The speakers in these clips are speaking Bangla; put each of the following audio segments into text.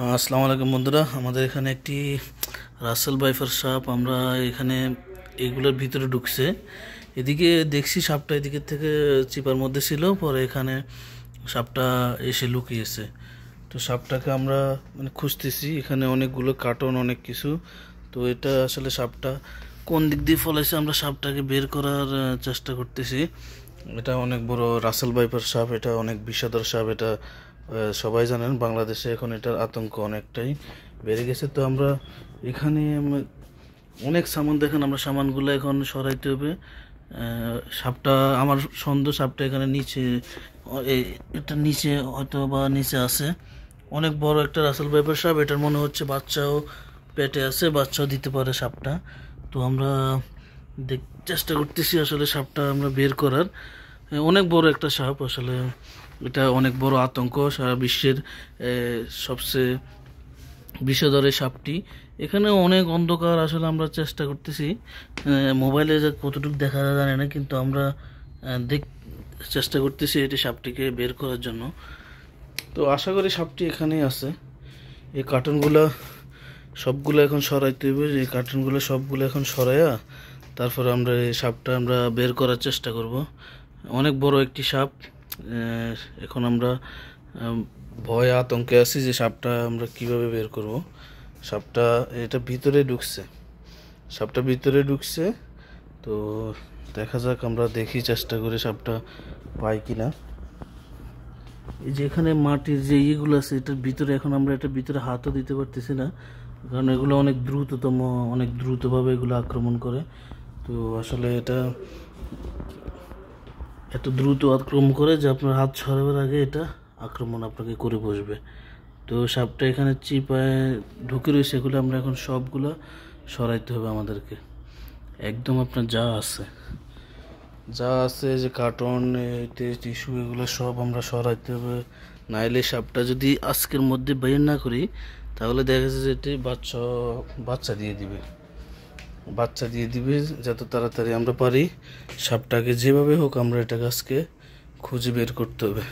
আসসালামু আলাইকুম বন্ধুরা আমাদের এখানে একটি রাসেল বাইফার সাপ আমরা এখানে এগুলোর ভিতরে ঢুকছে এদিকে দেখছি সাপটা এদিকে থেকে চিপার মধ্যে ছিল পরে এখানে সাপটা এসে লুকিয়েছে তো সাপটাকে আমরা মানে খুঁজতেছি এখানে অনেকগুলো কার্টন অনেক কিছু তো এটা আসলে সাপটা কোন দিক দিয়ে ফলাইছে আমরা সাপটাকে বের করার চেষ্টা করতেছি এটা অনেক বড় রাসেল বাইফার সাপ এটা অনেক বিষাদর সাপ এটা সবাই জানেন বাংলাদেশে এখন এটার আতঙ্ক অনেকটাই বেড়ে গেছে তো আমরা এখানে অনেক সামান দেখেন আমরা সামানগুলো এখন সরাইতে হবে সাপটা আমার সন্দেহ সাপটা এখানে নিচে এটা নিচে হয়তো বা নিচে আছে অনেক বড় একটা রাসেল পেপার সাপ এটার মনে হচ্ছে বাচ্চাও পেটে আছে বাচ্চাও দিতে পারে সাপটা তো আমরা দেখ চেষ্টা করতেছি আসলে সাপটা আমরা বের করার অনেক বড় একটা সাপ আসলে এটা অনেক বড় আতঙ্ক সারা বিশ্বের সবচেয়ে বিষদরে সাপটি এখানে অনেক অন্ধকার আসলে আমরা চেষ্টা করতেছি মোবাইলে যে কতটুকু দেখা যায় জানি না কিন্তু আমরা দেখ চেষ্টা করতেছি এটি সাপটিকে বের করার জন্য তো আশা করি সাপটি এখানেই আছে এই কার্টুনগুলো সবগুলো এখন সরাইতে হবে এই কার্টুনগুলো সবগুলো এখন সরাইয়া তারপর আমরা এই সাপটা আমরা বের করার চেষ্টা করব অনেক বড় একটি সাপ এখন আমরা ভয় আতঙ্কে আছি যে সাপটা আমরা কিভাবে বের করব সাপটা এটা ভিতরে ঢুকছে সাপটা ভিতরে ঢুকছে তো দেখা যাক আমরা দেখি চেষ্টা করে সাপটা পাই কি না এই যে এখানে মাটির যে ইয়েগুলো আছে এটার ভিতরে এখন আমরা এটা ভিতরে হাতও দিতে পারতেছি না কারণ এগুলো অনেক দ্রুততম অনেক দ্রুতভাবে এগুলো আক্রমণ করে তো আসলে এটা এত দ্রুত আক্রমণ করে যে আপনার হাত সরাবার আগে এটা আক্রমণ আপনাকে করে বসবে তো সাপটা এখানে চিপায় ঢুকে রয়েছে এগুলো আমরা এখন সবগুলো সরাইতে হবে আমাদেরকে একদম আপনার যা আছে যা আছে যে কার্টন টিস্যু এগুলো সব আমরা সরাইতে হবে নাইলে সাপটা যদি আজকের মধ্যে বের না করি তাহলে দেখা যাচ্ছে যে এটি বাচ্চা বাচ্চা দিয়ে দিবে বাচ্চা দিয়ে দিবে যত তাড়াতাড়ি আমরা পারি সাপটাকে যেভাবে হোক আমরা এটা গাছকে খুঁজে বের করতে হবে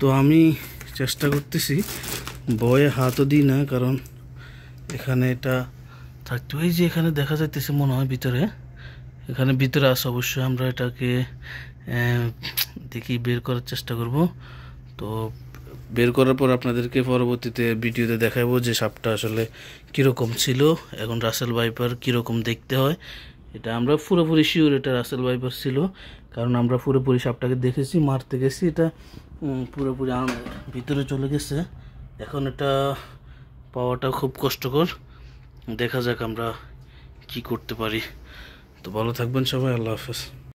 তো আমি চেষ্টা করতেছি বয়ে হাতও দিই না কারণ এখানে এটা থাকতে ওই যে এখানে দেখা যাইতেছে মনে হয় ভিতরে এখানে ভিতরে আস অবশ্যই আমরা এটাকে দেখি বের করার চেষ্টা করব তো বের করার পর আপনাদেরকে পরবর্তীতে ভিডিওতে দেখাবো যে সাপটা আসলে কীরকম ছিল এখন রাসেল ভাইপার কীরকম দেখতে হয় এটা আমরা পুরোপুরি শিওর এটা রাসেল ভাইপার ছিল কারণ আমরা পুরোপুরি সাপটাকে দেখেছি মারতে গেছি এটা পুরোপুরি ভিতরে চলে গেছে এখন এটা পাওয়াটা খুব কষ্টকর দেখা যাক আমরা কি করতে পারি তো ভালো থাকবেন সবাই আল্লাহ হাফেজ